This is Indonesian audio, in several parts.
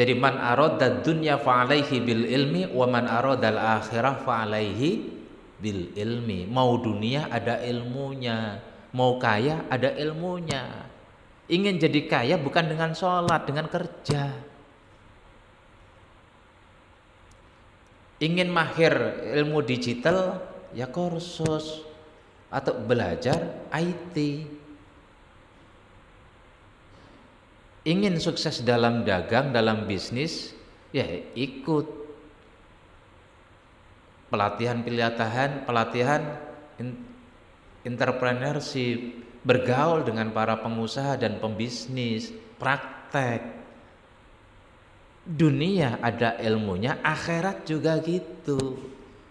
Jadi man arad dunya fa'alaihi bil ilmi wa man arad al akhirah fa'alaihi bil ilmi. Mau dunia ada ilmunya, mau kaya ada ilmunya. Ingin jadi kaya bukan dengan sholat, dengan kerja. Ingin mahir ilmu digital, ya kursus atau belajar IT ingin sukses dalam dagang, dalam bisnis, ya ikut pelatihan pelatihan, pelatihan entrepreneurship, bergaul dengan para pengusaha dan pembisnis, praktek. Dunia ada ilmunya, akhirat juga gitu.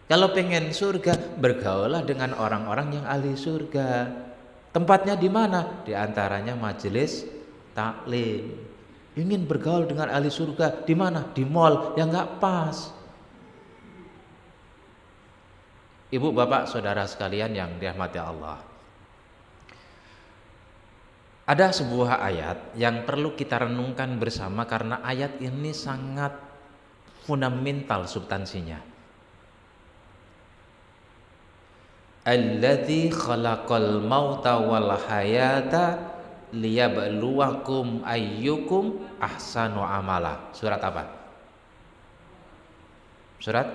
Kalau pengen surga, bergaullah dengan orang-orang yang ahli surga. Tempatnya di mana? Di antaranya majelis taklim. Ingin bergaul dengan ahli surga di mana? Di mall yang nggak pas. Ibu, bapak, saudara sekalian yang dirahmati Allah. Ada sebuah ayat yang perlu kita renungkan bersama karena ayat ini sangat fundamental substansinya. Alladzi khalaqal mauta wal hayata liyabluwakum ayyukum ahsanu amala. Surat apa? Surat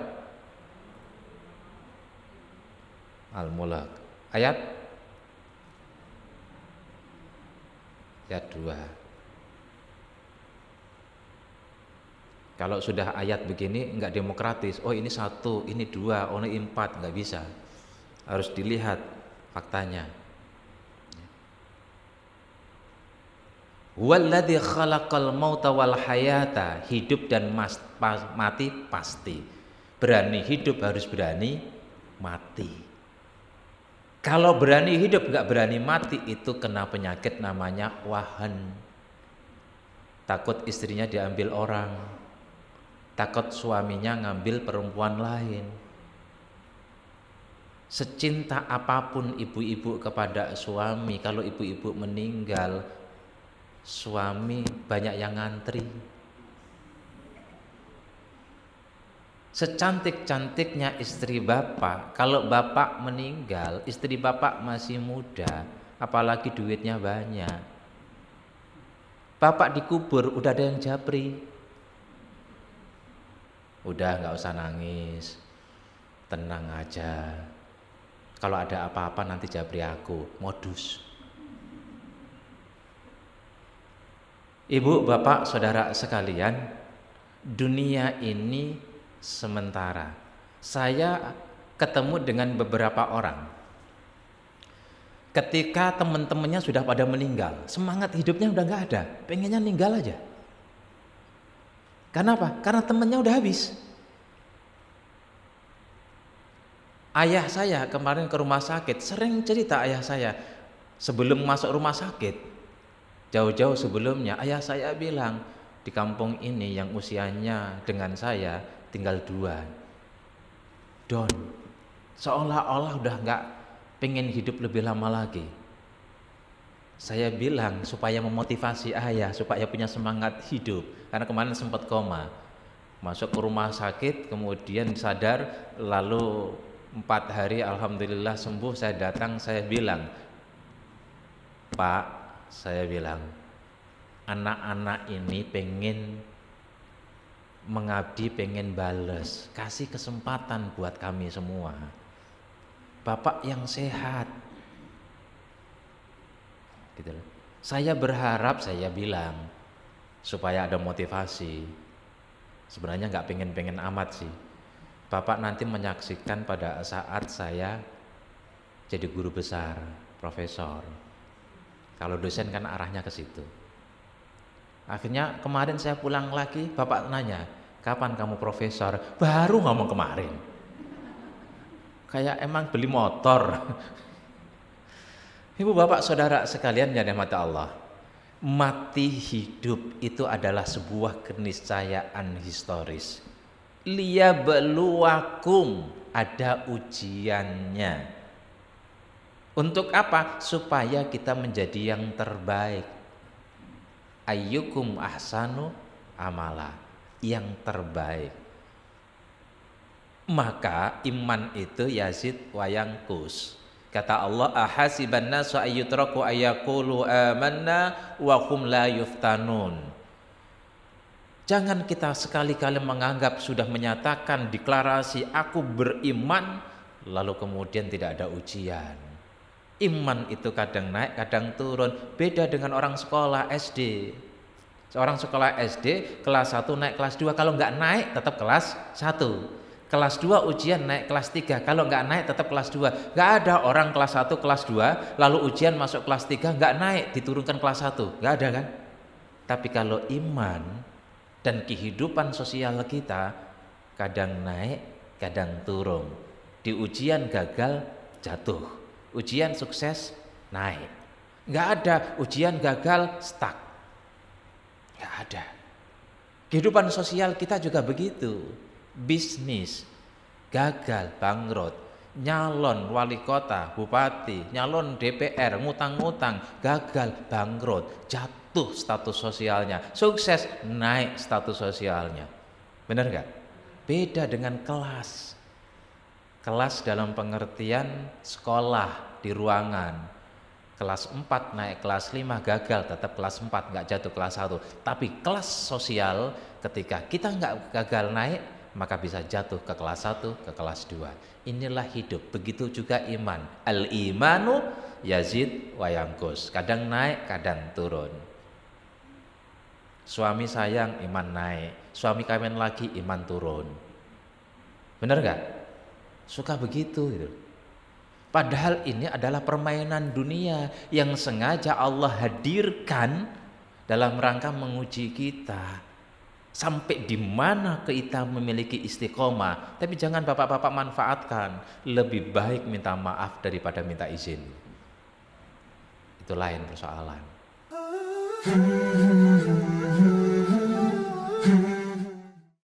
Al-Mulk. Ayat ayat 2. Kalau sudah ayat begini nggak demokratis. Oh ini satu, ini dua, oh ini empat nggak bisa. Harus dilihat faktanya. Walladhi khalaqal mauta wal hayata, hidup dan mas, pas, mati pasti. Berani hidup harus berani mati. Kalau berani hidup gak berani mati itu kena penyakit namanya wahan. Takut istrinya diambil orang. Takut suaminya ngambil perempuan lain. Secinta apapun ibu-ibu kepada suami, kalau ibu-ibu meninggal, suami banyak yang ngantri. Secantik-cantiknya istri bapak, kalau bapak meninggal, istri bapak masih muda, apalagi duitnya banyak. Bapak dikubur, udah ada yang japri. Udah nggak usah nangis, tenang aja. Kalau ada apa-apa nanti japri aku, modus. Ibu, bapak, saudara sekalian, dunia ini sementara. Saya ketemu dengan beberapa orang. Ketika teman-temannya sudah pada meninggal, semangat hidupnya udah nggak ada, pengennya meninggal aja. Karena apa? Karena temannya udah habis. Ayah saya kemarin ke rumah sakit, sering cerita ayah saya sebelum masuk rumah sakit, Jauh-jauh sebelumnya ayah saya bilang di kampung ini yang usianya dengan saya tinggal dua. Don, seolah-olah udah nggak pengen hidup lebih lama lagi. Saya bilang supaya memotivasi ayah, supaya punya semangat hidup. Karena kemarin sempat koma, masuk ke rumah sakit, kemudian sadar, lalu empat hari alhamdulillah sembuh. Saya datang, saya bilang, Pak, saya bilang anak-anak ini pengen mengabdi pengen bales kasih kesempatan buat kami semua bapak yang sehat gitu loh saya berharap saya bilang supaya ada motivasi sebenarnya nggak pengen-pengen amat sih bapak nanti menyaksikan pada saat saya jadi guru besar profesor kalau dosen kan arahnya ke situ. Akhirnya kemarin saya pulang lagi, bapak nanya, kapan kamu profesor? Baru ngomong kemarin. Kayak emang beli motor. Ibu bapak saudara sekalian yang mata Allah. Mati hidup itu adalah sebuah keniscayaan historis. beluakum ada ujiannya untuk apa? Supaya kita menjadi yang terbaik. Ayyukum ahsanu amala, yang terbaik. Maka iman itu Yazid wayangkus. Kata Allah, ahasiban nasu ayyutraku ayakulu amanna wa hum la yuftanun. Jangan kita sekali-kali menganggap sudah menyatakan deklarasi aku beriman lalu kemudian tidak ada ujian. Iman itu kadang naik, kadang turun. Beda dengan orang sekolah SD. Seorang sekolah SD kelas 1 naik kelas 2, kalau nggak naik tetap kelas 1 kelas 2 ujian naik kelas 3 kalau nggak naik tetap kelas 2 nggak ada orang kelas 1 kelas 2 lalu ujian masuk kelas 3 nggak naik diturunkan kelas 1 nggak ada kan tapi kalau iman dan kehidupan sosial kita kadang naik kadang turun di ujian gagal jatuh ujian sukses naik. Nggak ada ujian gagal stuck. Nggak ada. Kehidupan sosial kita juga begitu. Bisnis gagal bangkrut, nyalon wali kota, bupati, nyalon DPR, ngutang-ngutang, gagal bangkrut, jatuh status sosialnya, sukses naik status sosialnya. Benar nggak? Beda dengan kelas kelas dalam pengertian sekolah di ruangan kelas 4 naik kelas 5 gagal tetap kelas 4 nggak jatuh kelas 1 tapi kelas sosial ketika kita nggak gagal naik maka bisa jatuh ke kelas 1 ke kelas 2 inilah hidup begitu juga iman al imanu yazid wayangkus kadang naik kadang turun suami sayang iman naik suami kawin lagi iman turun benar nggak Suka begitu gitu. Padahal ini adalah permainan dunia yang sengaja Allah hadirkan dalam rangka menguji kita. Sampai di mana kita memiliki istiqomah. Tapi jangan bapak-bapak manfaatkan. Lebih baik minta maaf daripada minta izin. Itu lain persoalan.